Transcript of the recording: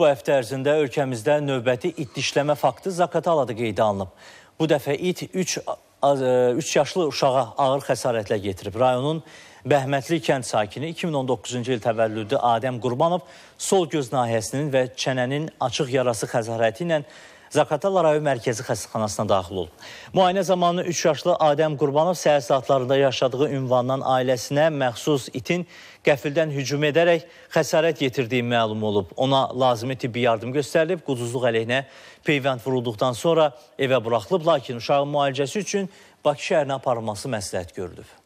Bu həftə ərzində ölkəmizdə növbəti it dişləmə faktı Zakatalada qeydə alınıb. Bu dəfə it 3 3 e, yaşlı uşağa ağır xəsarətlə getirib. Rayonun Bəhmətli kənd sakini 2019-cu il təvəllüdü Adəm Qurbanov sol göz nahiyəsinin və çənənin açıq yarası xəsarəti ilə Zakatala rayon mərkəzi xəstəxanasına daxil olub. Müayinə zamanı 3 yaşlı Adəm Qurbanov səhər saatlarında yaşadığı ünvandan ailəsinə məxsus itin qəfildən hücum edərək xəsarət yetirdiyi məlum olub. Ona lazımi tibbi yardım göstərilib, quduzluq əleyhinə peyvənd vurulduqdan sonra evə buraxılıb, lakin uşağın müalicəsi üçün Bakı şəhərinə aparılması məsləhət görülüb.